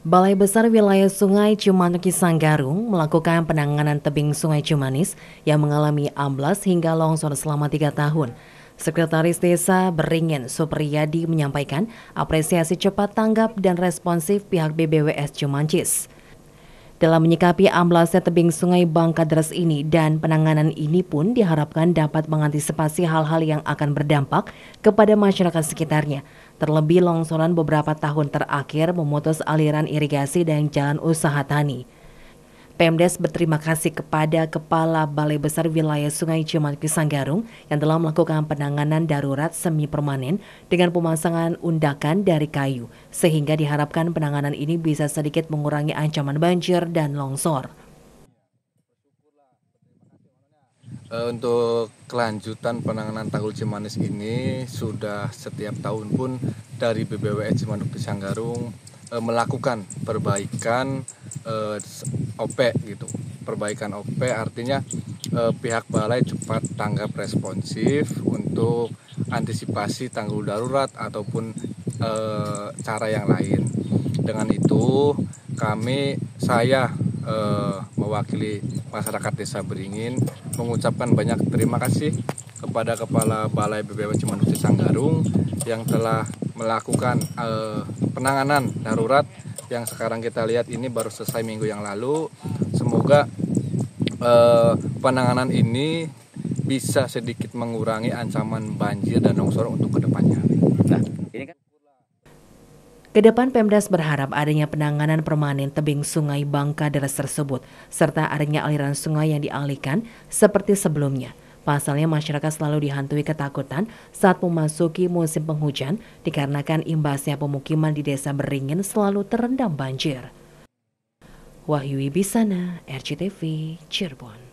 Balai Besar Wilayah Sungai Cimanuki Sanggarung melakukan penanganan tebing Sungai Cimanis yang mengalami amblas hingga longsor selama tiga tahun. Sekretaris Desa Beringin Supriyadi menyampaikan apresiasi cepat tanggap dan responsif pihak BBWS Cimancis. Dalam menyikapi amblasnya tebing sungai Bangkadres ini dan penanganan ini pun diharapkan dapat mengantisipasi hal-hal yang akan berdampak kepada masyarakat sekitarnya, Terlebih longsoran beberapa tahun terakhir memutus aliran irigasi dan jalan usaha tani. Pemdes berterima kasih kepada Kepala Balai Besar Wilayah Sungai Cimanggis Pisanggarung yang telah melakukan penanganan darurat semi permanen dengan pemasangan undakan dari kayu, sehingga diharapkan penanganan ini bisa sedikit mengurangi ancaman banjir dan longsor. Eh, untuk kelanjutan penanganan tanggul Cimanis ini sudah setiap tahun pun dari BBWS Cimanuk Pisanggarung eh, melakukan perbaikan eh, OP gitu. Perbaikan OP artinya eh, pihak balai cepat tanggap responsif untuk antisipasi tanggul darurat ataupun eh, cara yang lain. Dengan itu kami saya eh, mewakili masyarakat Desa Beringin mengucapkan banyak terima kasih kepada Kepala Balai BBM Cimandusi Sanggarung yang telah melakukan eh, penanganan darurat yang sekarang kita lihat ini baru selesai minggu yang lalu. Semoga eh, penanganan ini bisa sedikit mengurangi ancaman banjir dan longsor untuk kedepannya. Nah, Kedepan Pemdas berharap adanya penanganan permanen tebing sungai Bangka Deres tersebut, serta adanya aliran sungai yang dialihkan seperti sebelumnya. Pasalnya masyarakat selalu dihantui ketakutan saat memasuki musim penghujan dikarenakan imbasnya pemukiman di desa beringin selalu terendam banjir. Wahyu Ibisana, RCTV, Cirebon.